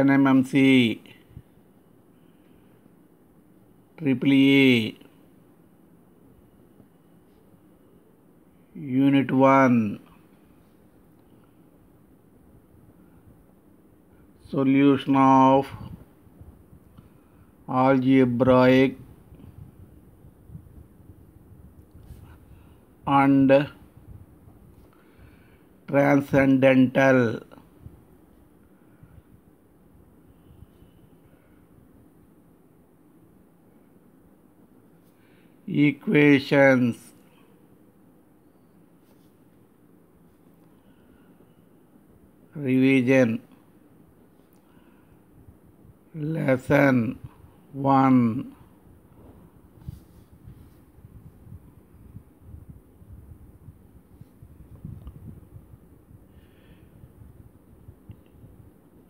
N M M C triple unit one solution of algebraic and transcendental equations. Revision Lesson 1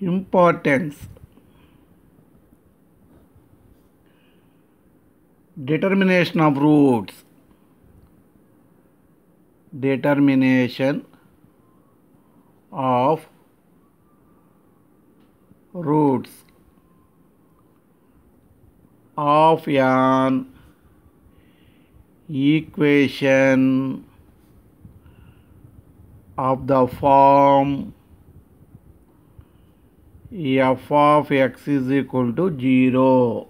Importance determination of roots determination of roots of an equation of the form f of x is equal to 0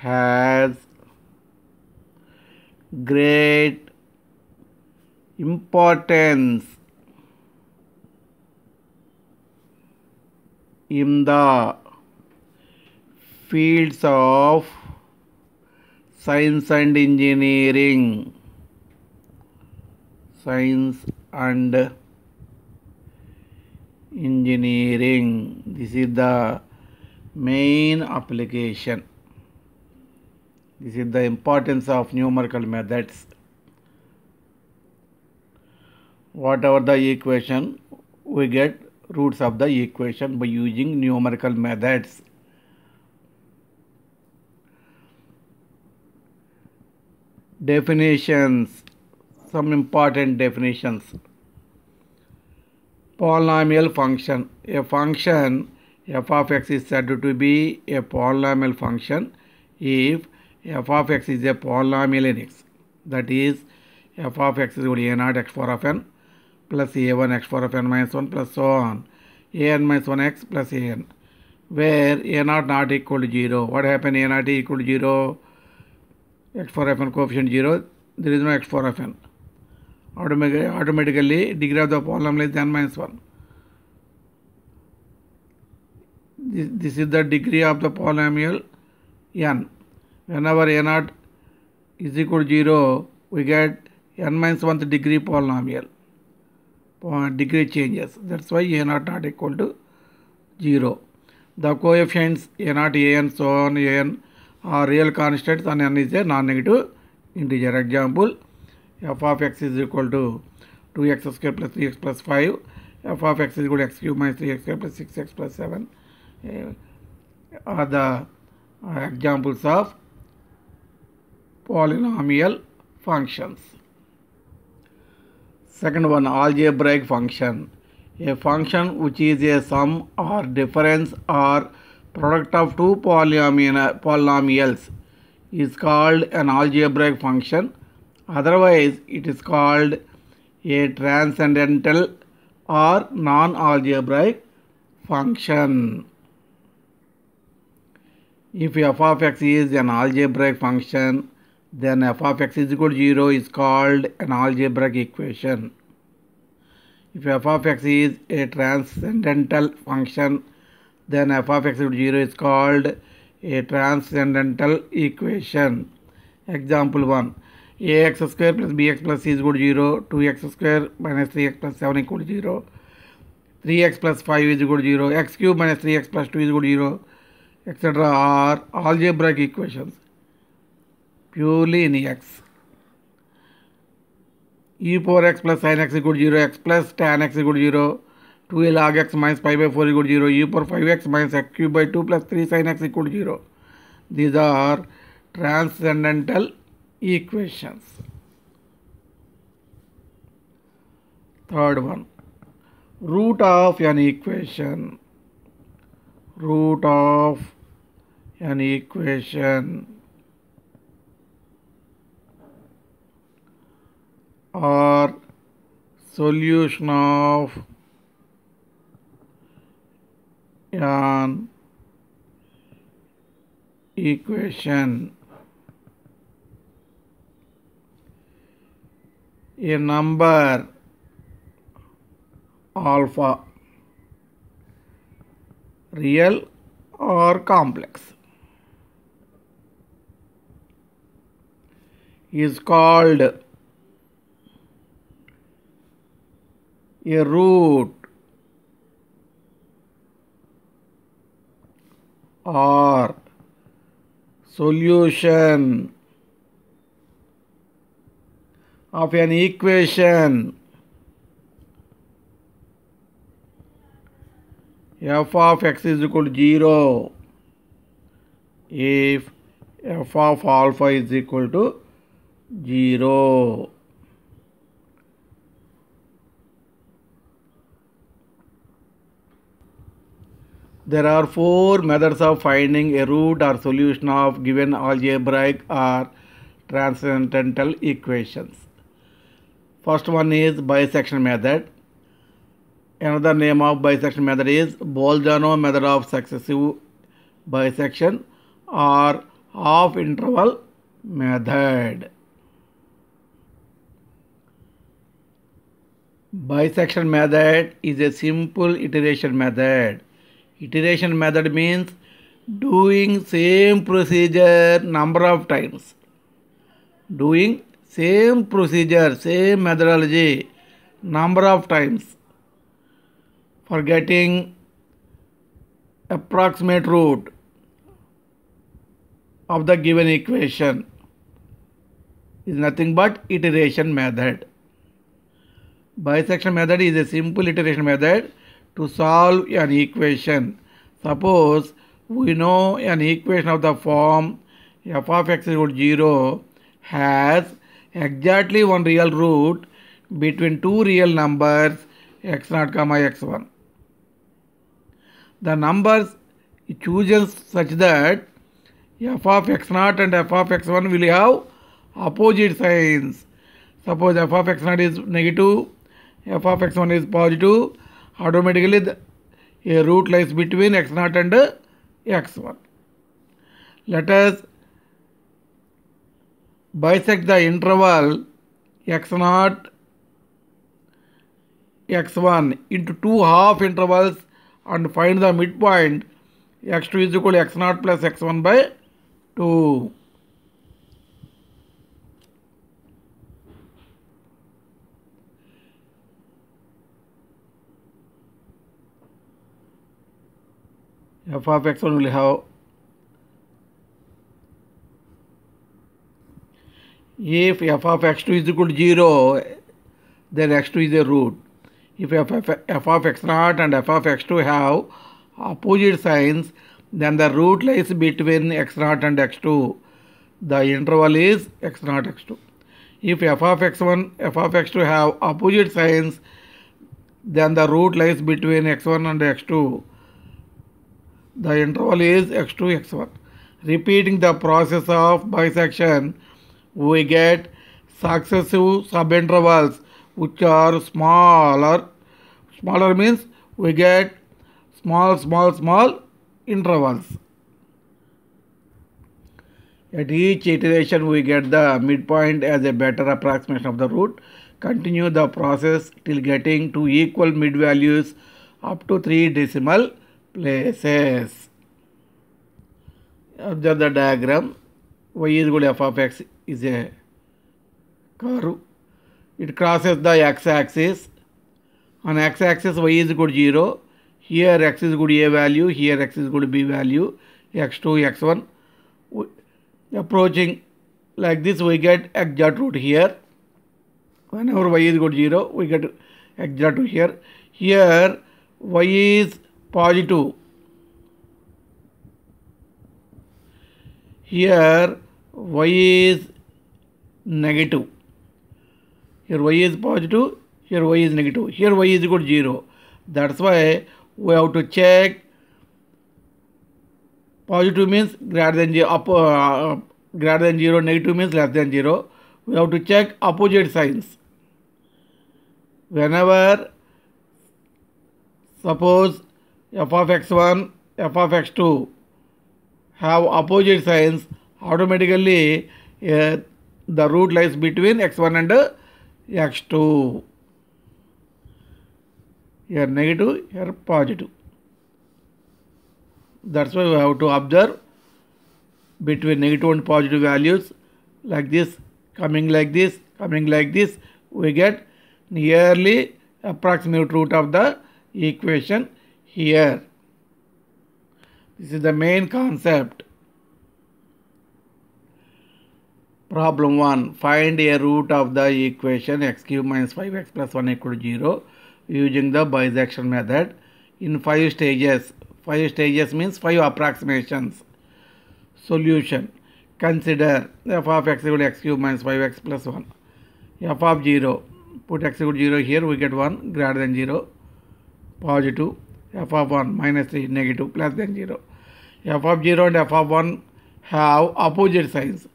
has great importance in the fields of science and engineering science and engineering this is the main application this is the importance of numerical methods. Whatever the equation, we get roots of the equation by using numerical methods. Definitions, some important definitions. Polynomial function, a function f of x is said to be a polynomial function if f of x is a polynomial in x. That is, f of x is equal to a naught x 4 of n plus a1 x 4 of n minus 1 plus so on. an minus 1x plus an. Where a naught not equal to 0. What happened? a naught equal to 0. x 4 of n coefficient 0. There is no x 4 of n. Automatically, automatically degree of the polynomial is n minus 1. This, this is the degree of the polynomial n. whenever a naught is equal to 0 we get n minus 1th degree polynomial degree changes that's why a naught not equal to 0 the coefficients a naught a n, so on a n are real constants and n is a non-negative integer example f of x is equal to 2x square plus 3x plus 5 f of x is equal to x cube minus 3x square plus 6x plus 7 are the examples of polynomial functions. Second one algebraic function. A function which is a sum or difference or product of two polynomials is called an algebraic function. Otherwise, it is called a transcendental or non-algebraic function. If f of x is an algebraic function, then f of x is equal to 0 is called an algebraic equation. If f of x is a transcendental function, then f of x equal to 0 is called a transcendental equation. Example 1 ax square plus bx plus c is equal to 0, 2x square minus 3x plus 7 equal to 0, 3x plus 5 is equal to 0, x cube minus 3x plus 2 is equal to 0, etc. are algebraic equations purely in ex. e power x plus sin x equal to 0, x plus tan x equal to 0, 2a log x minus pi by 4 equal to 0, e power 5x minus x cube by 2 plus 3 sin x equal to 0. These are transcendental equations. Third one, root of an equation. Root of an equation or solution of an equation. A number alpha real or complex is called a root or solution of an equation f of x is equal to 0 if f of alpha is equal to 0 There are four methods of finding a root or solution of given algebraic or transcendental equations. First one is bisection method. Another name of bisection method is Bolzano method of successive bisection or half interval method. Bisection method is a simple iteration method Iteration method means doing same procedure number of times. Doing same procedure, same methodology number of times for getting approximate root of the given equation is nothing but iteration method. Bisection method is a simple iteration method to solve an equation. Suppose we know an equation of the form f of x is equal to 0 has exactly one real root between two real numbers x0 comma x1. The numbers chosen such that f of x0 and f of x1 will have opposite signs. Suppose f of x0 is negative, f of x1 is positive, automatically the, a root lies between x0 and uh, x1. Let us bisect the interval x0 x1 into two half intervals and find the midpoint x2 is equal to x0 plus x1 by 2. f of x1 will have if f of x2 is equal to 0 then x2 is a root if f of, f of x0 and f of x2 have opposite signs then the root lies between x0 and x2 the interval is x0 x2 if f of x1 f of x2 have opposite signs then the root lies between x1 and x2 the interval is x2 x1 repeating the process of bisection we get successive subintervals which are smaller smaller means we get small small small intervals at each iteration we get the midpoint as a better approximation of the root continue the process till getting to equal mid values up to 3 decimal places. Observe the diagram. y is equal to f of x is a curve. It crosses the x-axis. On x-axis y is equal to 0. Here x is equal to a value. Here x is equal to b value. x2, x1. Approaching like this we get x exact root here. Whenever y is equal to 0 we get x exact root here. Here y is positive. Here y is negative. Here y is positive, here y is negative. Here y is equal to 0. That's why we have to check positive means greater than 0, up, uh, greater than 0, negative means less than 0. We have to check opposite signs. Whenever suppose f of x1, f of x2 have opposite signs, automatically uh, the root lies between x1 and uh, x2. Here negative, here positive. That's why we have to observe between negative and positive values like this, coming like this, coming like this, we get nearly approximate root of the equation here. This is the main concept. Problem 1. Find a root of the equation x cube minus 5x plus 1 equal to 0 using the bisection method in 5 stages. 5 stages means 5 approximations. Solution. Consider f of x equal to x cube minus 5x plus 1. f of 0. Put x equal to 0 here, we get 1 greater than 0. Positive f of 1 minus 3 negative plus than 0. f of 0 and f of 1 have opposite signs.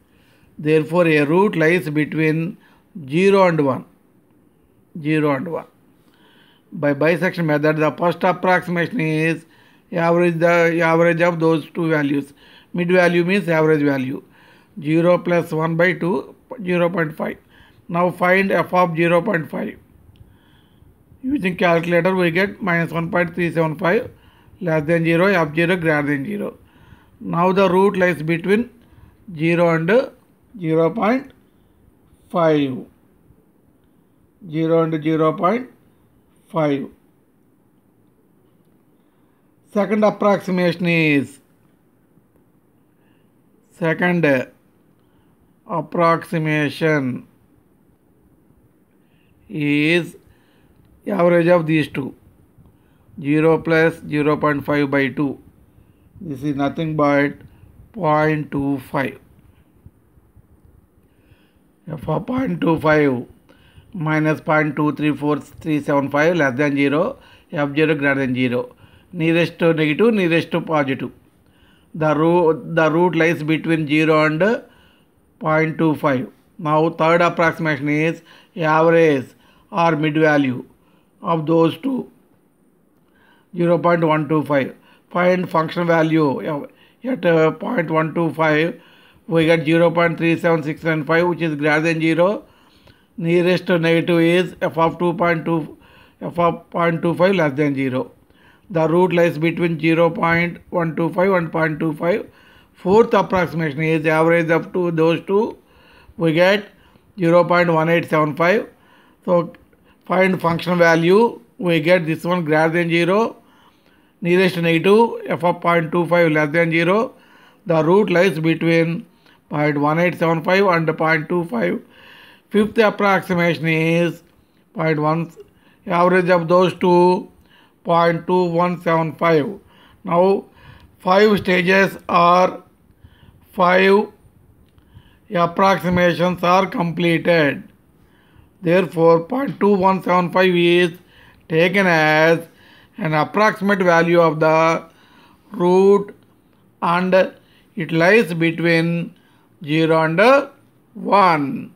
Therefore, a root lies between 0 and 1. 0 and 1. By bisection method, the first approximation is average the average of those two values. Mid value means average value. 0 plus 1 by 2, 0 0.5. Now find f of 0 0.5. Using calculator we get minus 1.375 less than 0, up 0, greater than 0. Now the root lies between 0 and 0 0.5. 0 and 0 0.5. Second approximation is second approximation is average of these two 0 plus 0 0.5 by 2 this is nothing but 0.25 For 0.25 minus 0.234375 less than 0 f0 greater than 0 nearest to negative nearest to positive the root the root lies between 0 and 0.25 now third approximation is average or mid value of those two 0 0.125 find function value at uh, 0.125 we get 0 which is greater than 0 nearest negative is f of 2.2 f of 0.25 less than 0 the root lies between 0 0.125 and 0.25 fourth approximation is average of two those two we get 0 0.1875 so find function value we get this one greater than 0 nearest negative f of 0.25 less than 0 the root lies between 0.1875 and 0.25 fifth approximation is 0.1 average of those two 0.2175 now five stages are five approximations are completed Therefore, 0.2175 is taken as an approximate value of the root and it lies between 0 and 1.